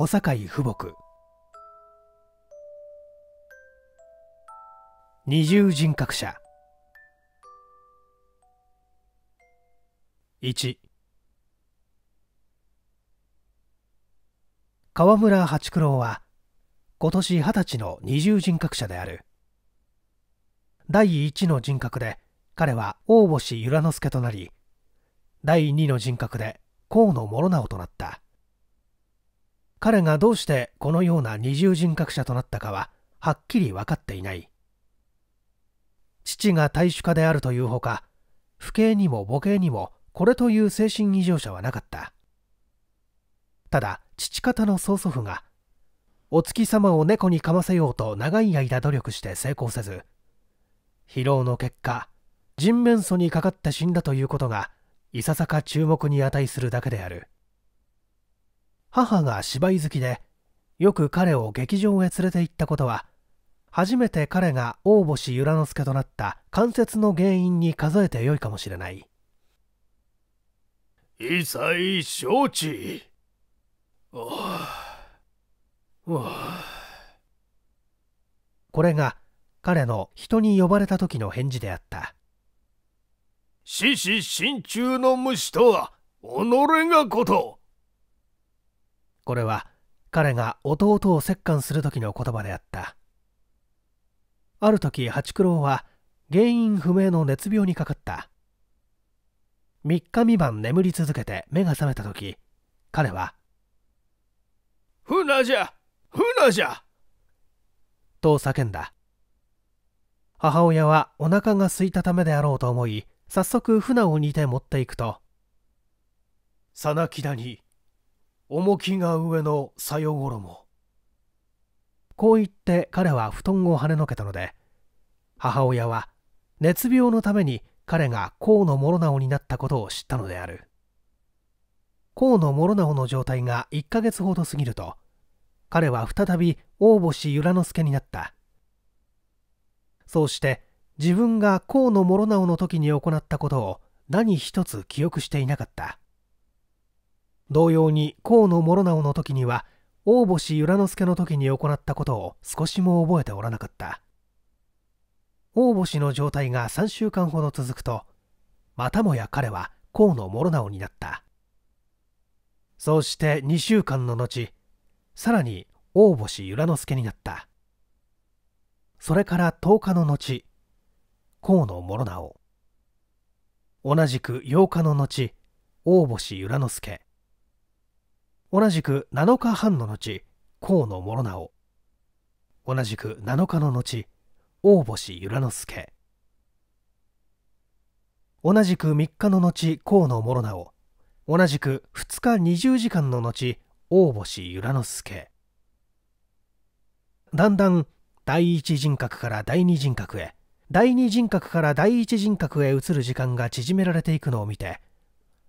小堺富母二重人格者1川村八九郎は今年二十歳の二重人格者である第一の人格で彼は大星由良之助となり第二の人格で河野諸直となった彼がどうしてこのような二重人格者となったかははっきり分かっていない父が大衆家であるというほか父兄にも母兄にもこれという精神異常者はなかったただ父方の曽祖父がお月様を猫にかませようと長い間努力して成功せず疲労の結果人面相にかかって死んだということがいささか注目に値するだけである母が芝居好きでよく彼を劇場へ連れて行ったことは初めて彼が大星由良之助となった関節の原因に数えてよいかもしれない一切承知これが彼の人に呼ばれた時の返事であった獅子心中の虫とは己がことこれは彼が弟を折檻する時の言葉であったある時八九郎は原因不明の熱病にかかった3日3晩眠り続けて目が覚めた時彼は「船じゃ船じゃ!」と叫んだ母親はお腹が空いたためであろうと思い早速船を煮て持っていくと「その木だに重きが上のさよもこう言って彼は布団をはねのけたので母親は熱病のために彼が河野諸直になったことを知ったのである河野諸直の状態が1ヶ月ほど過ぎると彼は再び大星由良之助になったそうして自分が河野諸直の時に行ったことを何一つ記憶していなかった同様に河野諸直の時には大星由良之助の時に行ったことを少しも覚えておらなかった大星の状態が3週間ほど続くとまたもや彼は河野諸直になったそうして2週間の後さらに大星由良之助になったそれから10日の後河野諸直同じく8日の後大星由良之助同じく7日半の後河野諸直同じく7日の後大星由良之助同じく3日の後河野諸直同じく2日20時間の後大星由良之助だんだん第一人格から第二人格へ第二人格から第一人格へ移る時間が縮められていくのを見て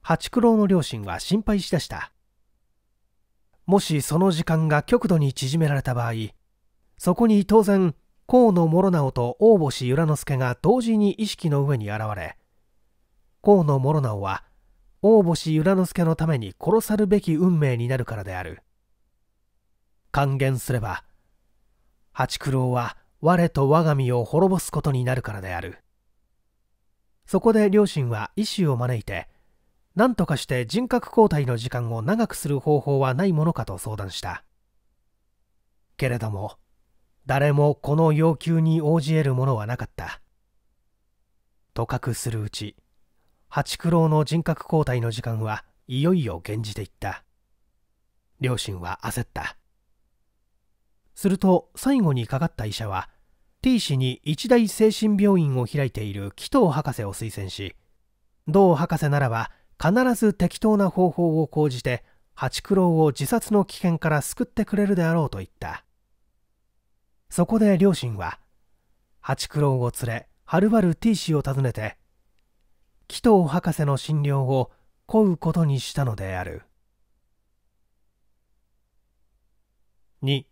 八九郎の両親は心配しだしたもしその時間が極度に縮められた場合そこに当然河野諸直と大星由良之助が同時に意識の上に現れ河野諸直は大星由良之助のために殺さるべき運命になるからである還元すれば八九郎は我と我が身を滅ぼすことになるからであるそこで両親は医師を招いて何とかして人格交代の時間を長くする方法はないものかと相談したけれども誰もこの要求に応じ得るものはなかったとかくするうち八九郎の人格交代の時間はいよいよ現じていった両親は焦ったすると最後にかかった医者は T 氏に一大精神病院を開いている紀藤博士を推薦し同博士ならば必ず適当な方法を講じて八九郎を自殺の危険から救ってくれるであろうと言ったそこで両親は八九郎を連れはるばる T 氏を訪ねて紀藤博士の診療を請うことにしたのである2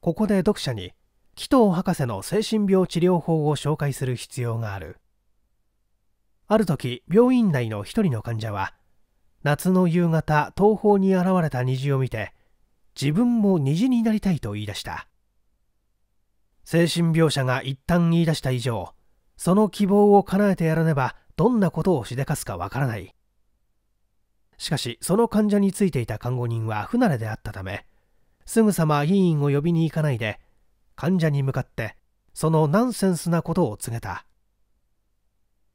ここで読者に紀藤博士の精神病治療法を紹介する必要があるある時病院内の一人の患者は夏の夕方東方に現れた虹を見て自分も虹になりたいと言い出した精神病者が一旦言い出した以上その希望を叶えてやらねばどんなことをしでかすかわからないしかしその患者についていた看護人は不慣れであったためすぐさま医院を呼びに行かないで患者に向かってそのナンセンスなことを告げた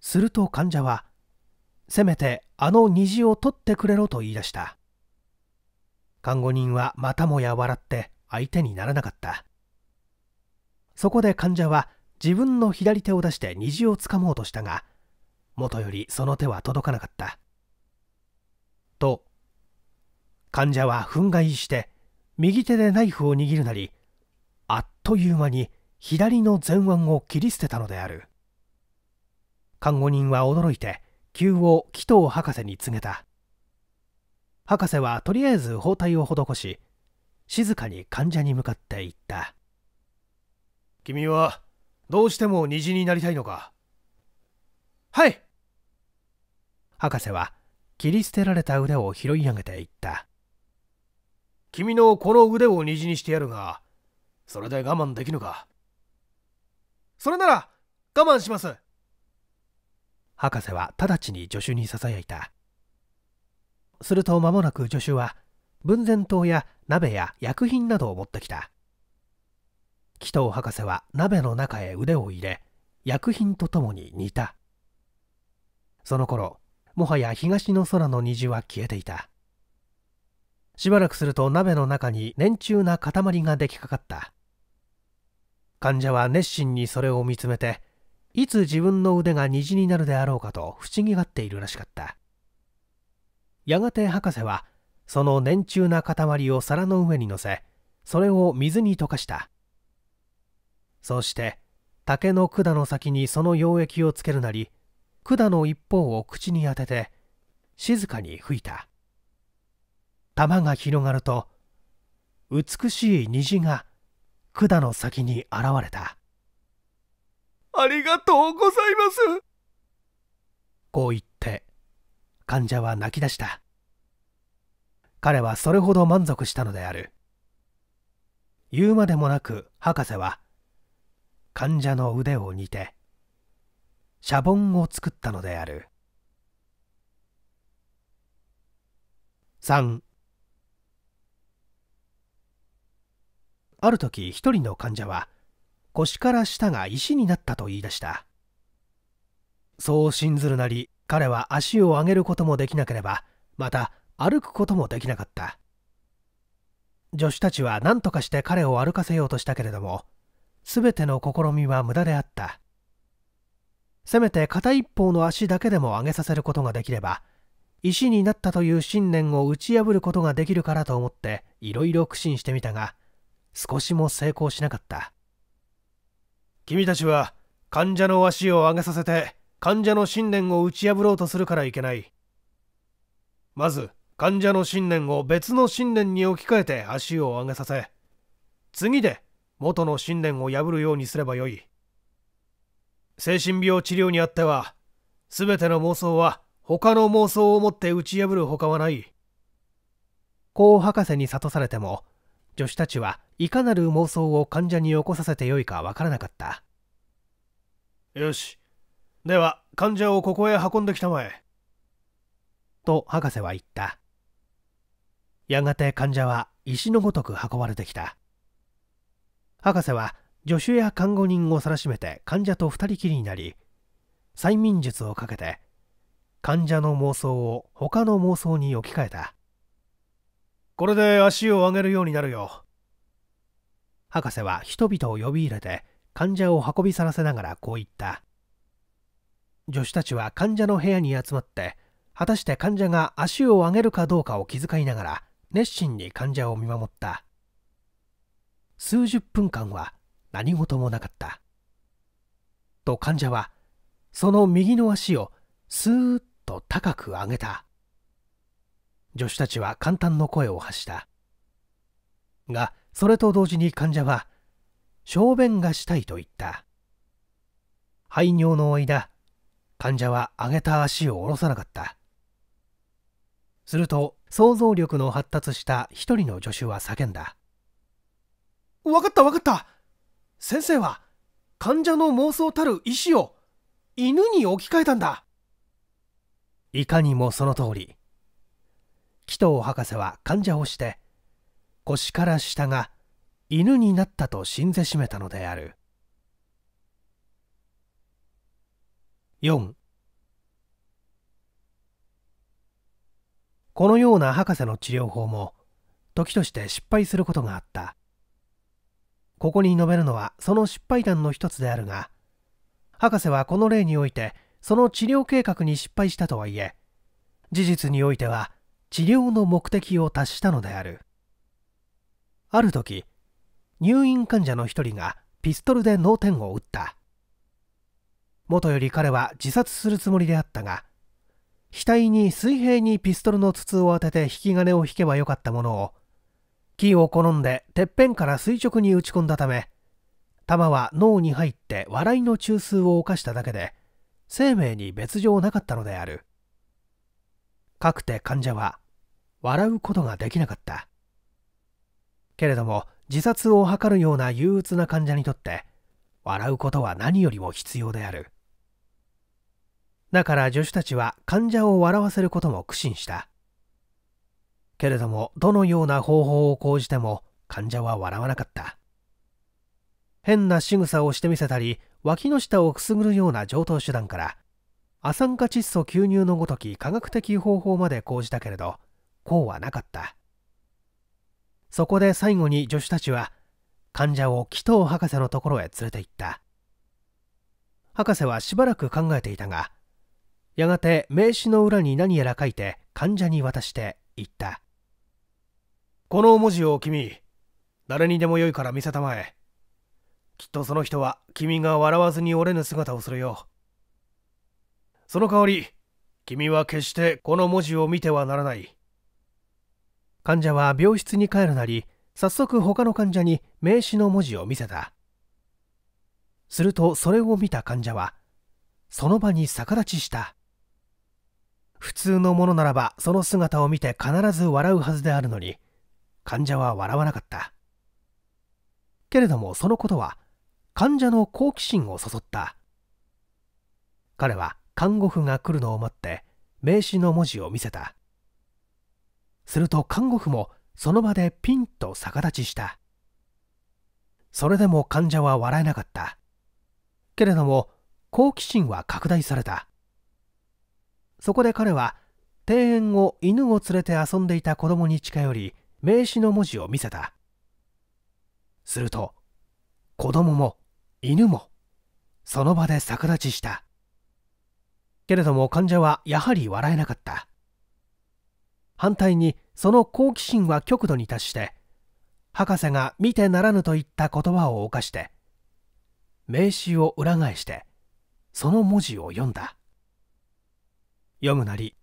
すると患者はせめてあの虹を取ってくれろと言い出した看護人はまたもや笑って相手にならなかったそこで患者は自分の左手を出して虹をつかもうとしたがもとよりその手は届かなかったと患者は憤慨して右手でナイフを握るなりあっという間に左の前腕を切り捨てたのである看護人は驚いて急を紀藤博士に告げた博士はとりあえず包帯を施し静かに患者に向かっていった君はどうしても虹になりたいのかはい博士は切り捨てられた腕を拾い上げていった君のこの腕を虹にしてやるがそれで我慢できぬかそれなら我慢します博士は直ちに助手にささやいたすると間もなく助手は文前刀や鍋や薬品などを持ってきた紀藤博士は鍋の中へ腕を入れ薬品とともに煮たその頃もはや東の空の虹は消えていたしばらくすると鍋の中に年中な塊ができかかった患者は熱心にそれを見つめていつ自分の腕が虹になるであろうかと不思議がっているらしかったやがて博士はその年中な塊を皿の上に乗せそれを水に溶かしたそして竹の管の先にその溶液をつけるなり管の一方を口に当てて静かに吹いた玉が広がると美しい虹が管の先に現れたありがとうございますこう言って患者は泣き出した彼はそれほど満足したのである言うまでもなく博士は患者の腕を煮てシャボンを作ったのである3ある時一人の患者は腰から下が石になったと言い出したそう信ずるなり彼は足を上げることもできなければまた歩くこともできなかった助手たちは何とかして彼を歩かせようとしたけれども全ての試みは無駄であったせめて片一方の足だけでも上げさせることができれば石になったという信念を打ち破ることができるからと思っていろいろ苦心してみたが少しも成功しなかった君たちは患者の足を上げさせて患者の信念を打ち破ろうとするからいけないまず患者の信念を別の信念に置き換えて足を上げさせ次で元の信念を破るようにすればよい精神病治療にあっては全ての妄想は他の妄想をもって打ち破る他はないこう博士に諭されても助手たちはいかなる妄想を患者に起こさせてよいかわからなかったよしでは患者をここへ運んできたまえと博士は言ったやがて患者は石のごとく運ばれてきた博士は助手や看護人をさらしめて患者と2人きりになり催眠術をかけて患者の妄想を他の妄想に置き換えたこれで足を上げるようになるよ。博士は人々を呼び入れて患者を運びさらせながらこう言った。助手たちは患者の部屋に集まって、果たして患者が足を上げるかどうかを気遣いながら熱心に患者を見守った。数十分間は何事もなかった。と患者はその右の足をスーッと高く上げた。助手たちは簡単の声を発したがそれと同時に患者は小便がしたいと言った排尿の間患者は上げた足を下ろさなかったすると想像力の発達した一人の助手は叫んだ分かった分かった先生は患者の妄想たる意を犬に置き換えたんだいかにもその通り紀藤博士は患者をして腰から下が犬になったと信ぜしめたのである4このような博士の治療法も時として失敗することがあったここに述べるのはその失敗談の一つであるが博士はこの例においてその治療計画に失敗したとはいえ事実においては治療の目的を達したのであるある時入院患者の一人がピストルで脳天を打った元より彼は自殺するつもりであったが額に水平にピストルの筒を当てて引き金を引けばよかったものを木を好んでてっぺんから垂直に打ち込んだため弾は脳に入って笑いの中枢を犯しただけで生命に別状なかったのであるかくて患者は笑うことができなかったけれども自殺を図るような憂鬱な患者にとって笑うことは何よりも必要であるだから助手たちは患者を笑わせることも苦心したけれどもどのような方法を講じても患者は笑わなかった変な仕草をしてみせたり脇の下をくすぐるような常等手段から亜酸化窒素吸入のごとき科学的方法まで講じたけれどこうはなかったそこで最後に助手たちは患者を紀藤博士のところへ連れて行った博士はしばらく考えていたがやがて名刺の裏に何やら書いて患者に渡して言ったこの文字を君誰にでもよいから見せたまえきっとその人は君が笑わずに折れぬ姿をするよその代わり君は決してこの文字を見てはならない患者は病室に帰るなり早速他の患者に名刺の文字を見せたするとそれを見た患者はその場に逆立ちした普通のものならばその姿を見て必ず笑うはずであるのに患者は笑わなかったけれどもそのことは患者の好奇心を誘った彼は看護婦が来るのを待って名刺の文字を見せたすると看護婦もその場でピンと逆立ちしたそれでも患者は笑えなかったけれども好奇心は拡大されたそこで彼は庭園を犬を連れて遊んでいた子供に近寄り名刺の文字を見せたすると子供も犬もその場で逆立ちしたけれども患者はやはり笑えなかった反対にその好奇心は極度に達して博士が見てならぬといった言葉を犯して名刺を裏返してその文字を読んだ読むなり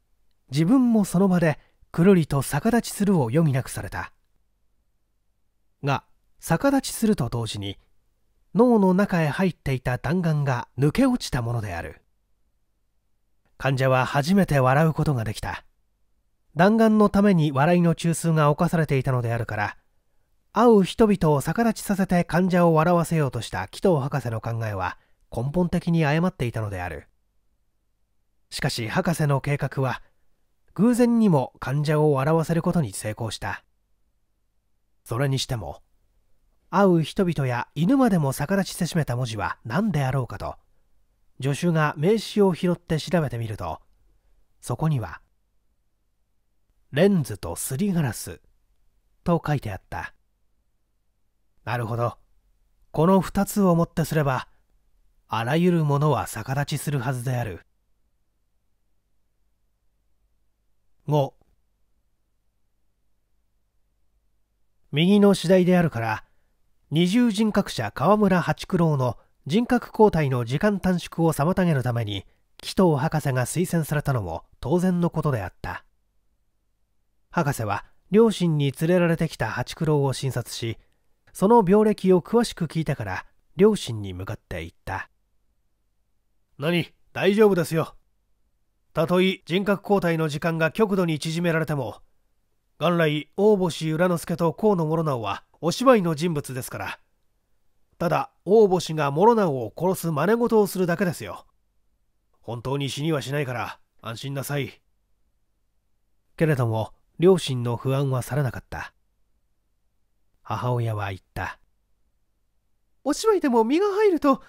自分もその場でくるりと逆立ちするを余儀なくされたが逆立ちすると同時に脳の中へ入っていた弾丸が抜け落ちたものである患者は初めて笑うことができた弾丸のために笑いの中枢が侵されていたのであるから会う人々を逆立ちさせて患者を笑わせようとした紀藤博士の考えは根本的に誤っていたのであるしかし博士の計画は偶然にも患者を笑わせることに成功したそれにしても会う人々や犬までも逆立ちせしめた文字は何であろうかと助手が名刺を拾って調べてみるとそこにはレンズとすりガラスと書いてあったなるほどこの2つをもってすればあらゆるものは逆立ちするはずである5右の次第であるから二重人格者河村八九郎の人格交代の時間短縮を妨げるために紀藤博士が推薦されたのも当然のことであった博士は両親に連れられてきたハチクロを診察しその病歴を詳しく聞いたから両親に向かって言った何大丈夫ですよたとえ人格交代の時間が極度に縮められても元来大星浦之助と河野諸直はお芝居の人物ですからただ大星が諸直を殺す真似事をするだけですよ本当に死にはしないから安心なさいけれども両親の不安は去らなかった母親は言ったお芝居でも身が入ると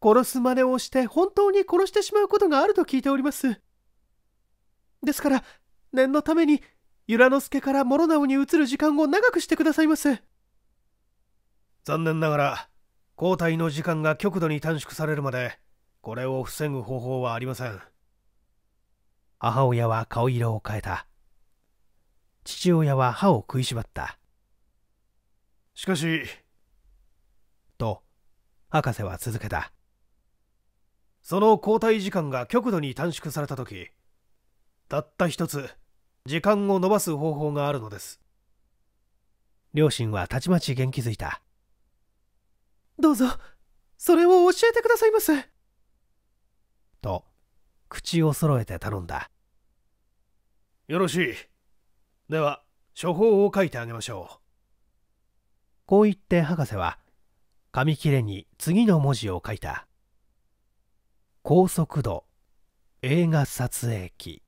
殺す真似をして本当に殺してしまうことがあると聞いておりますですから念のために由良之助から諸直に移る時間を長くしてくださいませ残念ながら交代の時間が極度に短縮されるまでこれを防ぐ方法はありません母親は顔色を変えた父親は歯を食いしばった。しかし、と、博士は続けた。その交代時間が極度に短縮された時、たった一つ、時間を延ばす方法があるのです。両親はたちまち元気づいた。どうぞ、それを教えてくださいませ。と、口を揃えて頼んだ。よろしい。では処方を書いてあげましょうこう言って博士は紙切れに次の文字を書いた高速度映画撮影機